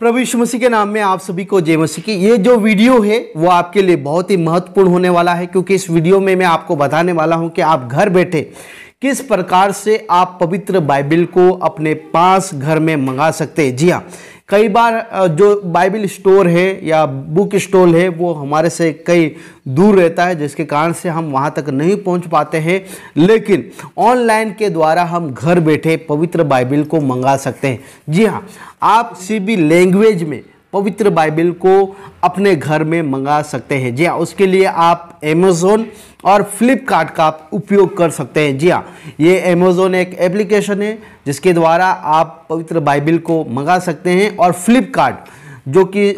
प्रभु यीशु मसीह के नाम में आप सभी को जय मसीह की ये जो वीडियो है वो आपके लिए बहुत ही महत्वपूर्ण होने वाला है क्योंकि इस वीडियो में मैं आपको बताने वाला हूं कि आप घर बैठे किस प्रकार से आप पवित्र बाइबल को अपने पास घर में मंगा सकते हैं जी हाँ कई बार जो बाइबल स्टोर है या बुक स्टोर है वो हमारे से कई दूर रहता है जिसके कारण से हम वहाँ तक नहीं पहुँच पाते हैं लेकिन ऑनलाइन के द्वारा हम घर बैठे पवित्र बाइबल को मंगा सकते हैं जी हाँ आप सी भी लैंग्वेज में पवित्र बाइबल को अपने घर में मंगा सकते हैं जी हाँ उसके लिए आप अमेज़ोन और फ्लिपकार्ट का उपयोग कर सकते हैं जी हाँ ये अमेज़ोन एक एप्लीकेशन है जिसके द्वारा आप पवित्र बाइबल को मंगा सकते हैं और फ्लिपकार्ट जो कि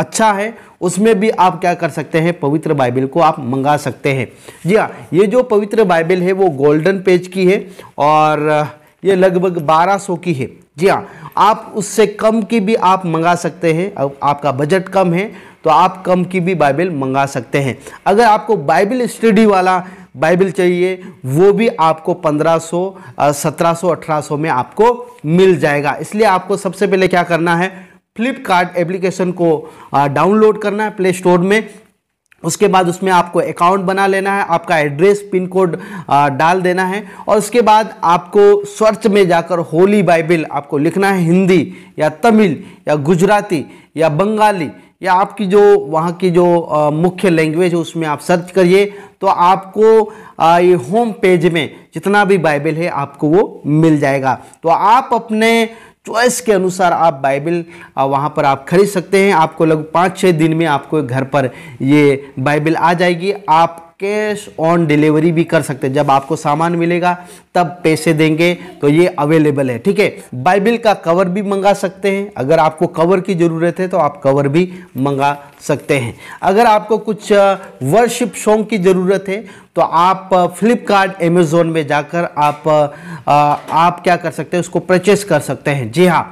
अच्छा है उसमें भी आप क्या कर सकते हैं पवित्र बाइबल को आप मंगा सकते हैं जी हाँ ये जो पवित्र बाइबल है वो गोल्डन पेज की है और ये लगभग 1200 की है जी हाँ आप उससे कम की भी आप मंगा सकते हैं अब आपका बजट कम है तो आप कम की भी बाइबल मंगा सकते हैं अगर आपको बाइबल स्टडी वाला बाइबल चाहिए वो भी आपको 1500 1700 1800 में आपको मिल जाएगा इसलिए आपको सबसे पहले क्या करना है फ्लिपकार्ट एप्लीकेशन को डाउनलोड करना है प्ले स्टोर में उसके बाद उसमें आपको अकाउंट बना लेना है आपका एड्रेस पिन कोड डाल देना है और उसके बाद आपको सर्च में जाकर होली बाइबिल आपको लिखना है हिंदी या तमिल या गुजराती या बंगाली या आपकी जो वहाँ की जो मुख्य लैंग्वेज है उसमें आप सर्च करिए तो आपको आ, ये होम पेज में जितना भी बाइबल है आपको वो मिल जाएगा तो आप अपने चॉइस के अनुसार आप बाइबल वहाँ पर आप खरीद सकते हैं आपको लगभग पाँच छः दिन में आपको घर पर ये बाइबल आ जाएगी आप कैश ऑन डिलीवरी भी कर सकते हैं जब आपको सामान मिलेगा तब पैसे देंगे तो ये अवेलेबल है ठीक है बाइबिल का कवर भी मंगा सकते हैं अगर आपको कवर की ज़रूरत है तो आप कवर भी मंगा सकते हैं अगर आपको कुछ वर्शिप सॉन्ग की ज़रूरत है तो आप फ्लिपकार्ट एमेज़ोन में जाकर आप आ, आप क्या कर सकते हैं उसको परचेस कर सकते हैं जी हाँ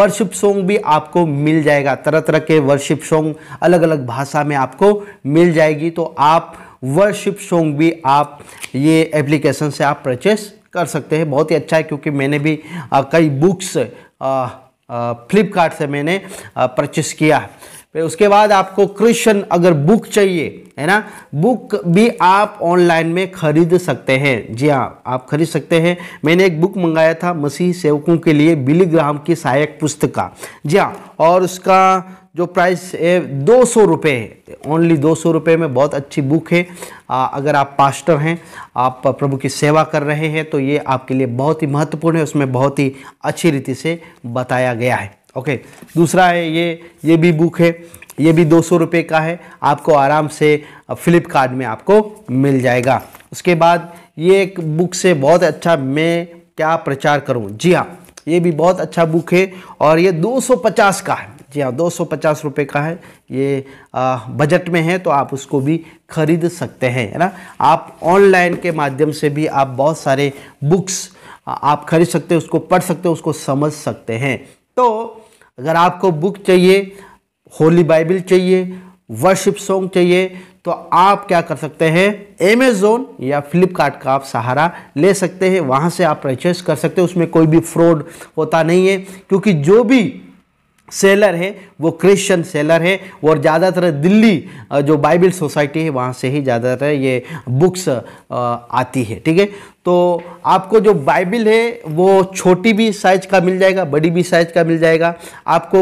वर्शिप सॉन्ग भी आपको मिल जाएगा तरह तरह के वर्शिप सॉन्ग अलग अलग भाषा में आपको मिल जाएगी तो आप वर्शिप सॉन्ग भी आप ये एप्लीकेशन से आप परचेस कर सकते हैं बहुत ही अच्छा है क्योंकि मैंने भी कई बुक्स फ्लिपकार्ट से मैंने परचेस किया है फिर उसके बाद आपको क्रिश्चन अगर बुक चाहिए है ना बुक भी आप ऑनलाइन में खरीद सकते हैं जी हाँ आप खरीद सकते हैं मैंने एक बुक मंगाया था मसीह सेवकों के लिए बिली ग्राम की सहायक पुस्तका जी हाँ और उसका जो प्राइस है दो सौ रुपये है ओनली दो सौ रुपये में बहुत अच्छी बुक है आ, अगर आप पास्टर हैं आप प्रभु की सेवा कर रहे हैं तो ये आपके लिए बहुत ही महत्वपूर्ण है उसमें बहुत ही अच्छी रीति से बताया गया है ओके दूसरा है ये ये भी बुक है ये भी दो सौ रुपये का है आपको आराम से फ्लिपकार्ट में आपको मिल जाएगा उसके बाद ये एक बुक से बहुत अच्छा मैं क्या प्रचार करूँ जी हाँ ये भी बहुत अच्छा बुक है और ये 250 का है जी हाँ दो सौ का है ये बजट में है तो आप उसको भी खरीद सकते हैं है ना आप ऑनलाइन के माध्यम से भी आप बहुत सारे बुक्स आप खरीद सकते हैं उसको पढ़ सकते हैं उसको समझ सकते हैं तो अगर आपको बुक चाहिए होली बाइबल चाहिए वर्शिप सॉन्ग चाहिए तो आप क्या कर सकते हैं एमेज़ोन या फ्लिपकार्ट का आप सहारा ले सकते हैं वहाँ से आप परचेस कर सकते हैं उसमें कोई भी फ्रॉड होता नहीं है क्योंकि जो भी सेलर है वो क्रिश्चियन सेलर है और ज़्यादातर दिल्ली जो बाइबल सोसाइटी है वहाँ से ही ज़्यादातर ये बुक्स आती है ठीक है तो आपको जो बाइबल है वो छोटी भी साइज का मिल जाएगा बड़ी भी साइज का मिल जाएगा आपको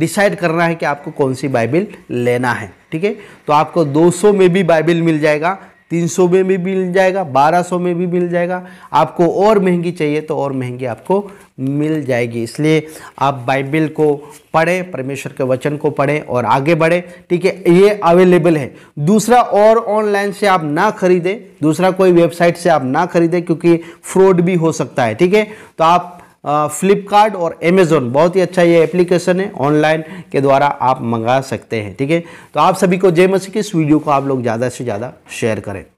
डिसाइड करना है कि आपको कौन सी बाइबिल लेना है ठीक है तो आपको 200 में भी बाइबिल मिल जाएगा 300 में भी मिल जाएगा 1200 में भी मिल जाएगा आपको और महंगी चाहिए तो और महंगी आपको मिल जाएगी इसलिए आप बाइबल को पढ़ें परमेश्वर के वचन को पढ़ें और आगे बढ़ें ठीक है ये अवेलेबल है दूसरा और ऑनलाइन से आप ना खरीदें दूसरा कोई वेबसाइट से आप ना खरीदें क्योंकि फ्रॉड भी हो सकता है ठीक है तो आप फ्लिपकार्ट और अमेज़ोन बहुत ही अच्छा ये एप्लीकेशन है ऑनलाइन के द्वारा आप मंगा सकते हैं ठीक है तो आप सभी को जय मसीह की इस वीडियो को आप लोग ज़्यादा से ज़्यादा शेयर करें